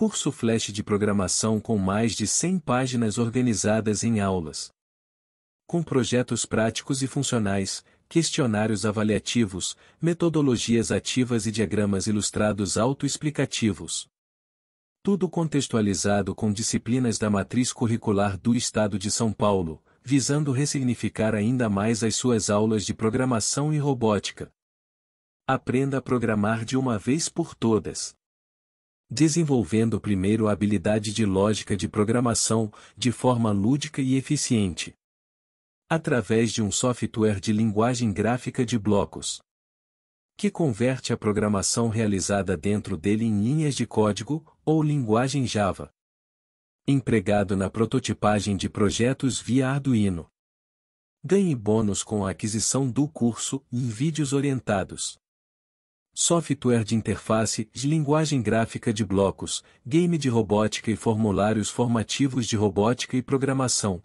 Curso Flash de Programação com mais de 100 páginas organizadas em aulas. Com projetos práticos e funcionais, questionários avaliativos, metodologias ativas e diagramas ilustrados autoexplicativos. Tudo contextualizado com disciplinas da matriz curricular do Estado de São Paulo, visando ressignificar ainda mais as suas aulas de programação e robótica. Aprenda a programar de uma vez por todas desenvolvendo primeiro a habilidade de lógica de programação, de forma lúdica e eficiente. Através de um software de linguagem gráfica de blocos. Que converte a programação realizada dentro dele em linhas de código, ou linguagem Java. Empregado na prototipagem de projetos via Arduino. Ganhe bônus com a aquisição do curso em vídeos orientados software de interface, de linguagem gráfica de blocos, game de robótica e formulários formativos de robótica e programação,